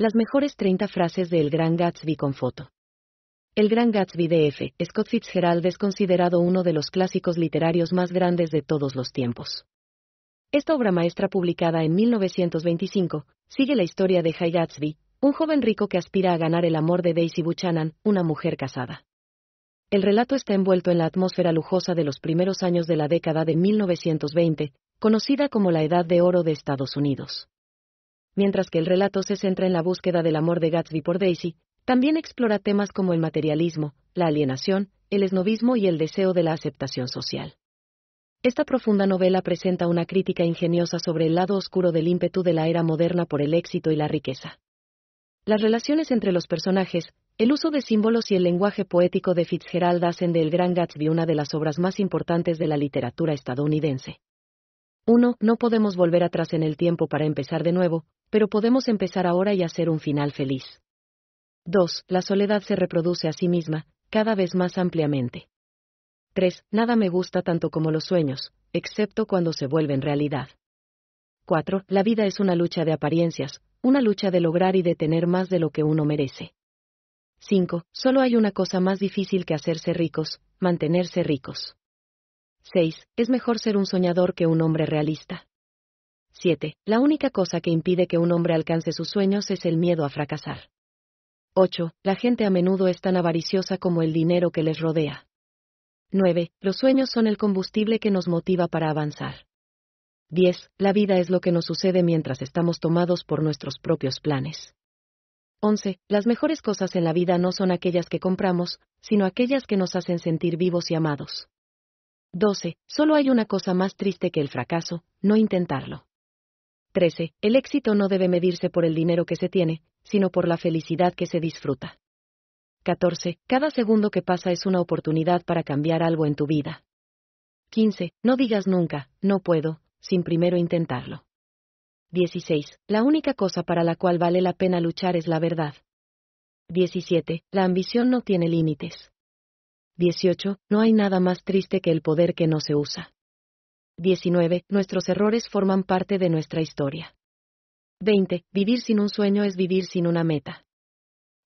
Las mejores 30 frases de El Gran Gatsby con foto. El Gran Gatsby de F. Scott Fitzgerald es considerado uno de los clásicos literarios más grandes de todos los tiempos. Esta obra maestra publicada en 1925 sigue la historia de High Gatsby, un joven rico que aspira a ganar el amor de Daisy Buchanan, una mujer casada. El relato está envuelto en la atmósfera lujosa de los primeros años de la década de 1920, conocida como la Edad de Oro de Estados Unidos. Mientras que el relato se centra en la búsqueda del amor de Gatsby por Daisy, también explora temas como el materialismo, la alienación, el esnovismo y el deseo de la aceptación social. Esta profunda novela presenta una crítica ingeniosa sobre el lado oscuro del ímpetu de la era moderna por el éxito y la riqueza. Las relaciones entre los personajes, el uso de símbolos y el lenguaje poético de Fitzgerald hacen El Gran Gatsby una de las obras más importantes de la literatura estadounidense. 1. No podemos volver atrás en el tiempo para empezar de nuevo, pero podemos empezar ahora y hacer un final feliz. 2. La soledad se reproduce a sí misma, cada vez más ampliamente. 3. Nada me gusta tanto como los sueños, excepto cuando se vuelven realidad. 4. La vida es una lucha de apariencias, una lucha de lograr y de tener más de lo que uno merece. 5. Solo hay una cosa más difícil que hacerse ricos, mantenerse ricos. 6. Es mejor ser un soñador que un hombre realista. 7. La única cosa que impide que un hombre alcance sus sueños es el miedo a fracasar. 8. La gente a menudo es tan avariciosa como el dinero que les rodea. 9. Los sueños son el combustible que nos motiva para avanzar. 10. La vida es lo que nos sucede mientras estamos tomados por nuestros propios planes. 11. Las mejores cosas en la vida no son aquellas que compramos, sino aquellas que nos hacen sentir vivos y amados. 12. Solo hay una cosa más triste que el fracaso, no intentarlo. 13. El éxito no debe medirse por el dinero que se tiene, sino por la felicidad que se disfruta. 14. Cada segundo que pasa es una oportunidad para cambiar algo en tu vida. 15. No digas nunca, no puedo, sin primero intentarlo. 16. La única cosa para la cual vale la pena luchar es la verdad. 17. La ambición no tiene límites. 18. No hay nada más triste que el poder que no se usa. 19. Nuestros errores forman parte de nuestra historia. 20. Vivir sin un sueño es vivir sin una meta.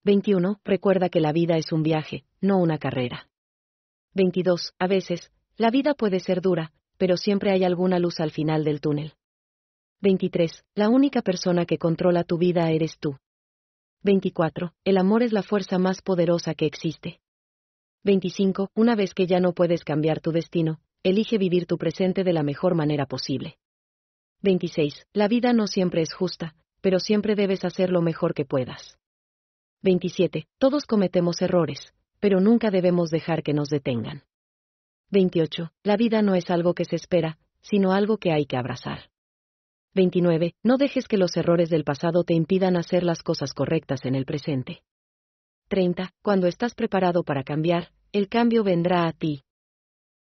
21. Recuerda que la vida es un viaje, no una carrera. 22. A veces, la vida puede ser dura, pero siempre hay alguna luz al final del túnel. 23. La única persona que controla tu vida eres tú. 24. El amor es la fuerza más poderosa que existe. 25. Una vez que ya no puedes cambiar tu destino, elige vivir tu presente de la mejor manera posible. 26. La vida no siempre es justa, pero siempre debes hacer lo mejor que puedas. 27. Todos cometemos errores, pero nunca debemos dejar que nos detengan. 28. La vida no es algo que se espera, sino algo que hay que abrazar. 29. No dejes que los errores del pasado te impidan hacer las cosas correctas en el presente. 30. Cuando estás preparado para cambiar, el cambio vendrá a ti.